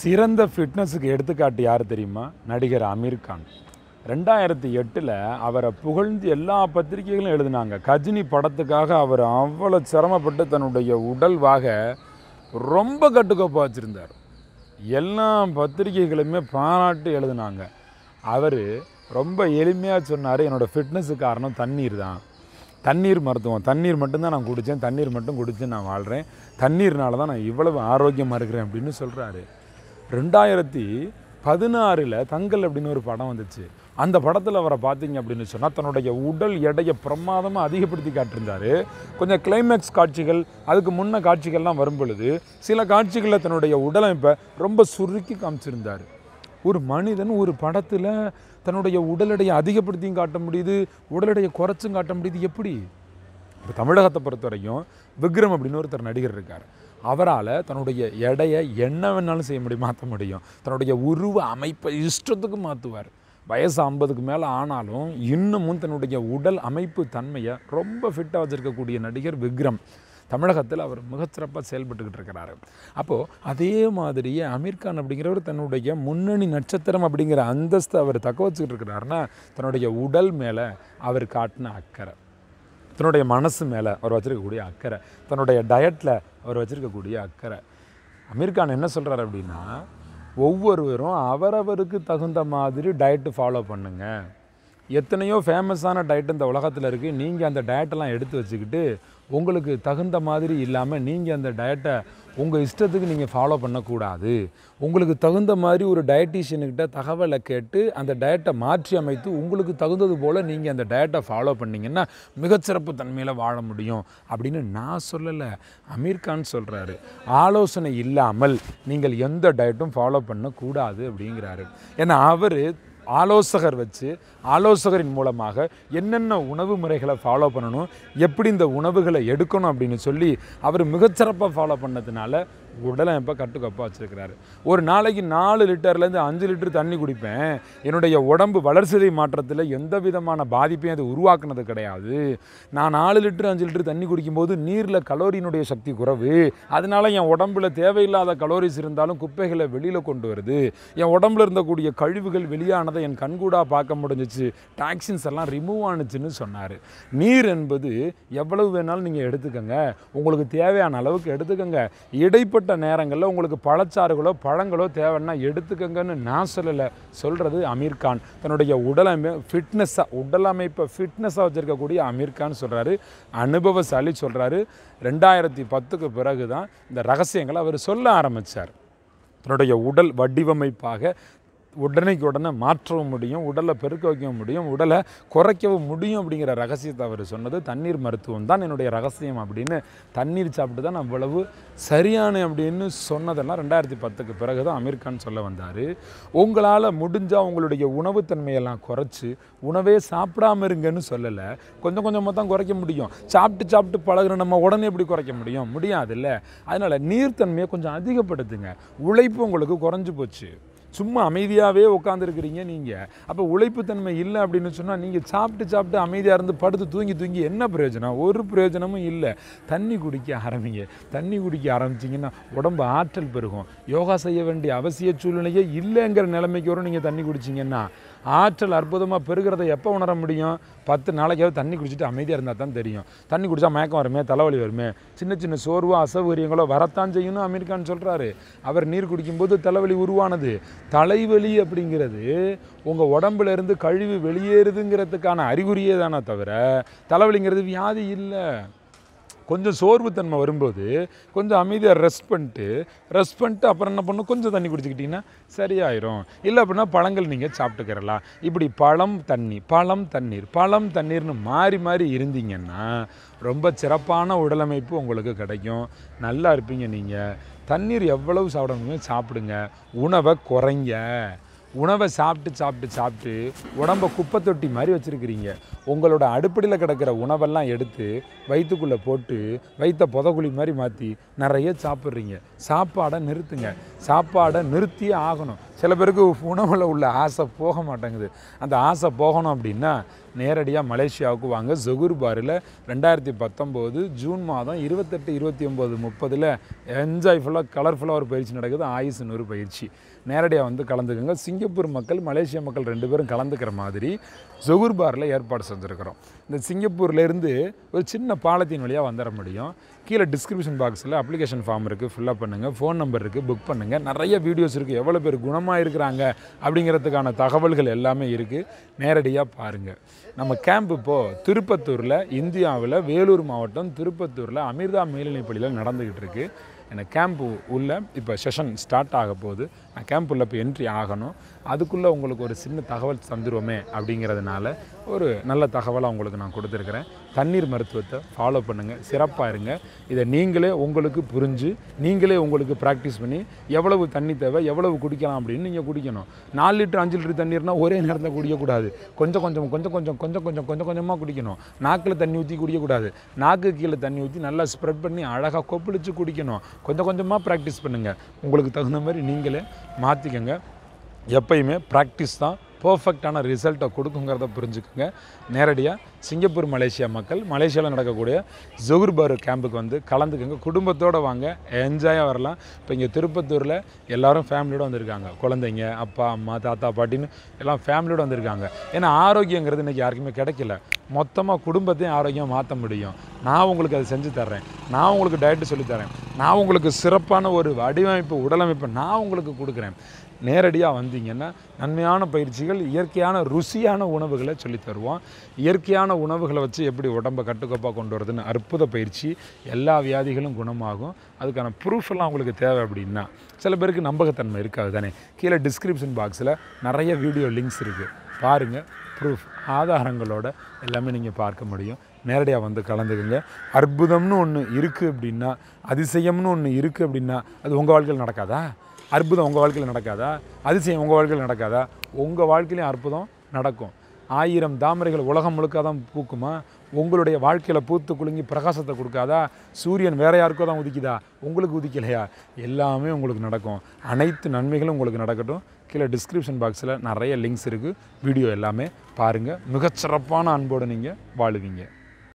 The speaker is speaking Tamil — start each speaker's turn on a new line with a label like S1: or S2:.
S1: சிறந்த ஃபிட்னஸுக்கு எடுத்துக்காட்டு யார் தெரியுமா நடிகர் அமீர் கான் ரெண்டாயிரத்தி எட்டில் அவரை புகழ்ந்து எல்லா பத்திரிகைகளும் எழுதினாங்க கஜினி படத்துக்காக அவர் அவ்வளோ சிரமப்பட்டு தன்னுடைய உடல்வாக ரொம்ப கட்டுக்கோப்பாக வச்சுருந்தார் எல்லா பத்திரிகைகளுமே பாராட்டு எழுதினாங்க அவர் ரொம்ப எளிமையாக சொன்னார் என்னோடய ஃபிட்னஸுக்கு காரணம் தண்ணீர் தான் தண்ணீர் மருத்துவம் தண்ணீர் மட்டும்தான் நான் குடித்தேன் தண்ணீர் மட்டும் குடித்து நான் வாழ்கிறேன் தண்ணீர்னால தான் நான் இவ்வளவு ஆரோக்கியமாக இருக்கிறேன் அப்படின்னு சொல்கிறாரு ரெண்டாயிரத்தி பதினாறில் தங்கல் அப்படின்னு ஒரு படம் வந்துச்சு அந்த படத்தில் அவரை பார்த்தீங்க அப்படின்னு சொன்னால் தன்னுடைய உடல் எடையை பிரமாதமாக அதிகப்படுத்தி காட்டியிருந்தார் கொஞ்சம் கிளைமேக்ஸ் காட்சிகள் அதுக்கு முன்ன காட்சிகள்லாம் வரும் பொழுது சில காட்சிகளில் தன்னுடைய உடலமைப்பை ரொம்ப சுருக்கி காமிச்சிருந்தார் ஒரு மனிதன் ஒரு படத்தில் தன்னுடைய உடல் எடையை அதிகப்படுத்தியும் காட்ட முடியுது உடல் எடையை குறைச்சும் காட்ட முடியுது எப்படி இப்போ தமிழகத்தை வரைக்கும் விக்ரம் அப்படின்னு ஒருத்தர் நடிகர் இருக்கார் அவரால் தன்னுடைய எடையை என்ன வேணாலும் செய்ய முடியும் மாற்ற முடியும் தன்னுடைய உருவ அமைப்பை இஷ்டத்துக்கு மாற்றுவார் வயசு ஐம்பதுக்கு மேலே ஆனாலும் இன்னமும் தன்னுடைய உடல் அமைப்பு தன்மையை ரொம்ப ஃபிட்டாக வச்சுருக்கக்கூடிய நடிகர் விக்ரம் தமிழகத்தில் அவர் மிகச்சிறப்பாக செயல்பட்டுக்கிட்டு இருக்கிறாரு அப்போது அதே மாதிரியே அமீர்கான் அப்படிங்கிறவர் தன்னுடைய முன்னணி நட்சத்திரம் அப்படிங்கிற அந்தஸ்தை அவர் தக்க வச்சுக்கிட்டு இருக்கிறாருன்னா தன்னுடைய உடல் மேலே அவர் காட்டின அக்கறை தன்னுடைய மனசு மேலே அவர் வச்சுருக்கக்கூடிய அக்கறை தன்னுடைய டயட்டில் அவர் வச்சுருக்கக்கூடிய அக்கறை அமீர் கான் என்ன சொல்கிறார் அப்படின்னா ஒவ்வொருவரும் அவரவருக்கு தகுந்த மாதிரி டயட்டு ஃபாலோ பண்ணுங்கள் எத்தனையோ ஃபேமஸான டயட் இந்த உலகத்தில் இருக்குது நீங்கள் அந்த டயட்டெல்லாம் எடுத்து வச்சுக்கிட்டு உங்களுக்கு தகுந்த மாதிரி இல்லாமல் நீங்கள் அந்த டயட்டை உங்கள் இஷ்டத்துக்கு நீங்கள் ஃபாலோ பண்ணக்கூடாது உங்களுக்கு தகுந்த மாதிரி ஒரு டயட்டீஷியனுக்கிட்ட தகவலை கேட்டு அந்த டயட்டை மாற்றி அமைத்து உங்களுக்கு தகுந்தது போல் நீங்கள் அந்த டயட்டை ஃபாலோ பண்ணிங்கன்னா மிகச்சிறப்பு தன்மையில் வாழ முடியும் அப்படின்னு நான் சொல்லலை அமீர்கான் சொல்கிறாரு ஆலோசனை இல்லாமல் நீங்கள் எந்த டயட்டும் ஃபாலோ பண்ணக்கூடாது அப்படிங்கிறாரு ஏன்னா அவர் ஆலோசகர் வச்சு ஆலோசகரின் மூலமாக என்னென்ன உணவு முறைகளை ஃபாலோ பண்ணணும் எப்படி இந்த உணவுகளை எடுக்கணும் அப்படின்னு சொல்லி அவர் மிகச்சிறப்பாக ஃபாலோ பண்ணதுனால உடலை உடலமைப்பை கட்டுக்கப்பாக வச்சுருக்கிறாரு ஒரு நாளைக்கு நாலு லிட்டர்லேருந்து அஞ்சு லிட்டர் தண்ணி குடிப்பேன் என்னுடைய உடம்பு வளர்சிதை மாற்றத்தில் எந்த விதமான பாதிப்பையும் அது உருவாக்குனது கிடையாது நான் நாலு லிட்டர் அஞ்சு லிட்டர் தண்ணி குடிக்கும்போது நீரில் கலோரியினுடைய சக்தி குறைவு அதனால் என் உடம்புல தேவையில்லாத கலோரிஸ் இருந்தாலும் குப்பைகளை வெளியில் கொண்டு வருது என் உடம்புல இருந்தக்கூடிய கழிவுகள் வெளியானதை என் கண்கூடாக பார்க்க முடிஞ்சிச்சு டாக்ஸின்ஸ் எல்லாம் ரிமூவ் ஆனுச்சுன்னு சொன்னார் நீர் என்பது எவ்வளவு வேணாலும் நீங்கள் எடுத்துக்கோங்க உங்களுக்கு தேவையான அளவுக்கு எடுத்துக்கோங்க இடைப்பட்ட குறிப்பிட்ட நேரங்களில் உங்களுக்கு பழச்சாறுகளோ பழங்களோ தேவைன்னா எடுத்துக்கங்கன்னு நான் சொல்லலை சொல்கிறது அமீர்கான் தன்னுடைய உடலமை ஃபிட்னஸாக உடல் அமைப்பை ஃபிட்னஸாக வச்சுருக்கக்கூடிய அமீர்கான் சொல்கிறாரு அனுபவசாலி சொல்கிறாரு ரெண்டாயிரத்தி பத்துக்கு பிறகு தான் இந்த ரகசியங்களை அவர் சொல்ல ஆரம்பித்தார் தன்னுடைய உடல் வடிவமைப்பாக உடனேக்கு உடனே மாற்றவும் முடியும் உடலை பெருக்க வைக்கவும் முடியும் உடலை குறைக்கவும் முடியும் அப்படிங்கிற ரகசியத்தை அவர் சொன்னது தண்ணீர் மருத்துவம் தான் என்னுடைய ரகசியம் அப்படின்னு தண்ணீர் சாப்பிட்டு தான் நான் இவ்வளவு சரியான அப்படின்னு சொன்னதெல்லாம் ரெண்டாயிரத்தி பத்துக்கு பிறகு தான் அமீர்கான் சொல்ல வந்தார் உங்களால் முடிஞ்சால் உங்களுடைய உணவுத்தன்மையெல்லாம் குறைச்சி உணவே சாப்பிடாமல் இருங்கன்னு சொல்லலை கொஞ்சம் கொஞ்சமாக தான் குறைக்க முடியும் சாப்பிட்டு சாப்பிட்டு பழகிற நம்ம உடனே எப்படி குறைக்க முடியும் முடியாதுல்ல அதனால் நீர்த்தன்மையை கொஞ்சம் அதிகப்படுத்துங்க உழைப்பு உங்களுக்கு குறைஞ்சி போச்சு சும்மா அமைதியாகவே உட்காந்துருக்குறீங்க நீங்கள் அப்போ உழைப்புத்தன்மை இல்லை அப்படின்னு சொன்னால் நீங்கள் சாப்பிட்டு சாப்பிட்டு அமைதியாக இருந்து படுத்து தூங்கி தூங்கி என்ன பிரயோஜனம் ஒரு பிரயோஜனமும் இல்லை தண்ணி குடிக்க ஆரம்பிங்க தண்ணி குடிக்க ஆரம்பிச்சிங்கன்னா உடம்பு ஆற்றல் பெருகும் யோகா செய்ய வேண்டிய அவசிய சூழ்நிலையே இல்லைங்கிற நிலைமைக்கு வரும் நீங்கள் தண்ணி குடிச்சிங்கன்னா ஆற்றல் அற்புதமாக பெருகிறத எப்போ உணர முடியும் பத்து நாளைக்காவது தண்ணி குடிச்சிட்டு அமைதியாக இருந்தால் தான் தெரியும் தண்ணி குடித்தா மயக்கம் வருமே தலைவலி வருமே சின்ன சின்ன சோர்வோ அசௌகரியங்களோ வரத்தான் செய்யணும் அமெரிக்கான்னு சொல்கிறாரு அவர் நீர் குடிக்கும்போது தலைவலி உருவானது தலைவலி அப்படிங்கிறது உங்கள் உடம்புல இருந்து கழிவு வெளியேறுதுங்கிறதுக்கான அறிகுறியே தானே தவிர தலைவலிங்கிறது வியாதி இல்லை கொஞ்சம் சோர்வு தன்மை வரும்போது கொஞ்சம் அமைதியாக ரெஸ்ட் பண்ணிட்டு ரெஸ்ட் பண்ணிட்டு அப்புறம் என்ன பண்ணும் கொஞ்சம் தண்ணி குடிச்சிக்கிட்டிங்கன்னா சரியாயிரும் இல்லை அப்படின்னா பழங்கள் நீங்கள் சாப்பிட்டுக்கிறலாம் இப்படி பழம் தண்ணி பழம் தண்ணீர் பழம் தண்ணீர்னு மாறி மாறி இருந்தீங்கன்னா ரொம்ப சிறப்பான உடலமைப்பு உங்களுக்கு கிடைக்கும் நல்லா இருப்பீங்க நீங்கள் தண்ணீர் எவ்வளவு சாப்பிடணுமே சாப்பிடுங்க உணவை குறைங்க உணவை சாப்பிட்டு சாப்பிட்டு சாப்பிட்டு உடம்பை குப்பை தொட்டி மாதிரி வச்சுருக்கிறீங்க உங்களோட அடுப்படியில் கிடக்கிற உணவெல்லாம் எடுத்து வயிற்றுக்குள்ளே போட்டு வயிற்ற புதகுழி மாதிரி மாற்றி நிறைய சாப்பிட்றீங்க சாப்பாடை நிறுத்துங்க சாப்பாடை நிறுத்தியே ஆகணும் சில பேருக்கு உணவில் உள்ள ஆசை போக மாட்டேங்குது அந்த ஆசை போகணும் அப்படின்னா நேரடியாக மலேசியாவுக்கு வாங்க ஜொகுர் பாரில் ரெண்டாயிரத்தி பத்தொம்போது ஜூன் மாதம் இருபத்தெட்டு இருபத்தி ஒம்பது முப்பதில் ஃபுல்லாக கலர்ஃபுல்லாக ஒரு பயிற்சி நடக்குது ஆயுஸ் நூறு பயிற்சி நேரடியாக வந்து கலந்துக்குங்க சிங்கப்பூர் மக்கள் மலேசிய மக்கள் ரெண்டு பேரும் கலந்துக்கிற மாதிரி ஜொகுர் பாரில் ஏற்பாடு செஞ்சுருக்கிறோம் இந்த சிங்கப்பூர்லேருந்து ஒரு சின்ன பாலத்தின் வழியாக வந்துட முடியும் கீழே டிஸ்கிரிப்ஷன் பாக்ஸில் அப்ளிகேஷன் ஃபார்ம் இருக்குது ஃபில்லப் பண்ணுங்கள் ஃபோன் நம்பர் இருக்குது புக் பண்ணுங்கள் நிறைய வீடியோஸ் இருக்குது எவ்வளோ பேர் குணமாக இருக்கிறாங்க அப்படிங்கிறதுக்கான தகவல்கள் எல்லாமே இருக்குது நேரடியாக பாருங்கள் நம்ம கேம்ப் இப்போது திருப்பத்தூரில் இந்தியாவில் வேலூர் மாவட்டம் திருப்பத்தூரில் அமிர்தா மேல்நிலைப்பள்ளியில் நடந்துக்கிட்டு இருக்குது எனக்கு கேம்ப் உள்ள இப்போ செஷன் ஸ்டார்ட் ஆக போகுது கேம்புள்ளே இப்போ என்ட்ரி ஆகணும் அதுக்குள்ளே உங்களுக்கு ஒரு சின்ன தகவல் தந்துடுவோமே அப்படிங்கிறதுனால ஒரு நல்ல தகவலாக உங்களுக்கு நான் கொடுத்துருக்குறேன் தண்ணீர் மருத்துவத்தை ஃபாலோ பண்ணுங்கள் சிறப்பாக இருங்க இதை நீங்களே உங்களுக்கு புரிஞ்சு நீங்களே உங்களுக்கு ப்ராக்டிஸ் பண்ணி எவ்வளவு தண்ணி தேவை எவ்வளவு குடிக்கலாம் அப்படின்னு நீங்கள் குடிக்கணும் நாலு லிட்டர் அஞ்சு லிட்டர் தண்ணீர்னால் ஒரே நேரத்தில் குடிக்கக்கூடாது கொஞ்சம் கொஞ்சம் கொஞ்சம் கொஞ்சம் கொஞ்சம் கொஞ்சம் கொஞ்சம் கொஞ்சமாக குடிக்கணும் நாக்கில் தண்ணி ஊற்றி குடிக்கக்கூடாது நாக்கு கீழே தண்ணி ஊற்றி நல்லா ஸ்ப்ரெட் பண்ணி அழகாக கொப்பளித்து குடிக்கணும் கொஞ்சம் கொஞ்சமாக ப்ராக்டிஸ் பண்ணுங்கள் உங்களுக்கு தகுந்த மாதிரி நீங்களே மாற்றிக்கங்க எப்பயுமே ப்ராக்டிஸ் தான் பர்ஃபெக்டான ரிசல்ட்டை கொடுக்குங்கிறத புரிஞ்சுக்குங்க நேரடியாக சிங்கப்பூர் மலேசியா மக்கள் மலேசியாவில் நடக்கக்கூடிய ஜுகுர்பாரு கேம்புக்கு வந்து கலந்துக்கோங்க குடும்பத்தோடு வாங்க என்ஜாயாக வரலாம் இப்போ இங்கே திருப்பத்தூரில் எல்லோரும் ஃபேமிலியோடு வந்திருக்காங்க குழந்தைங்க அப்பா அம்மா தாத்தா பாட்டின்னு எல்லாம் ஃபேமிலியோடு வந்திருக்காங்க ஏன்னா ஆரோக்கியங்கிறது இன்றைக்கி யாருக்குமே கிடைக்கல மொத்தமாக குடும்பத்தையும் ஆரோக்கியம் மாற்ற முடியும் நான் உங்களுக்கு அதை செஞ்சு தர்றேன் நான் உங்களுக்கு டயட்டு சொல்லித்தரேன் நான் உங்களுக்கு சிறப்பான ஒரு வடிவமைப்பு உடலமைப்பு நான் உங்களுக்கு கொடுக்குறேன் நேரடியாக வந்தீங்கன்னா நன்மையான பயிற்சிகள் இயற்கையான ருசியான உணவுகளை சொல்லி தருவோம் இயற்கையான உணவுகளை வச்சு எப்படி உடம்பை கட்டுக்கோப்பாக கொண்டு வரதுன்னு அற்புத பயிற்சி எல்லா வியாதிகளும் குணமாகும் அதுக்கான ப்ரூஃபெல்லாம் உங்களுக்கு தேவை அப்படின்னா சில பேருக்கு நம்பகத்தன்மை இருக்காது தானே கீழே டிஸ்கிரிப்ஷன் பாக்ஸில் நிறைய வீடியோ லிங்க்ஸ் இருக்குது பாருங்கள் ப்ரூஃப் ஆதாரங்களோட எல்லாமே நீங்கள் பார்க்க முடியும் நேரடியாக வந்து கலந்துக்குங்க அற்புதம்னு ஒன்று இருக்குது அப்படின்னா அதிசயம்னு ஒன்று இருக்குது அப்படின்னா அது உங்கள் வாழ்க்கையில் நடக்காதா அற்புதம் உங்கள் வாழ்க்கையில் நடக்காதா அதிசயம் உங்கள் வாழ்க்கையில் நடக்காதா உங்கள் வாழ்க்கையிலையும் அற்புதம் நடக்கும் ஆயிரம் தாமரைகள் உலகம் முழுக்க தான் பூக்குமா உங்களுடைய வாழ்க்கையில் பூத்து குலுங்கி பிரகாசத்தை கொடுக்காதா சூரியன் வேற யாருக்கோ தான் உதிக்குதா உங்களுக்கு உதிக்கலையா எல்லாமே உங்களுக்கு நடக்கும் அனைத்து நன்மைகளும் உங்களுக்கு நடக்கட்டும் கீழே டிஸ்கிரிப்ஷன் பாக்ஸில் நிறைய லிங்க்ஸ் இருக்குது வீடியோ எல்லாமே பாருங்கள் மிகச்சிறப்பான அன்போடு நீங்கள் வாழுவீங்க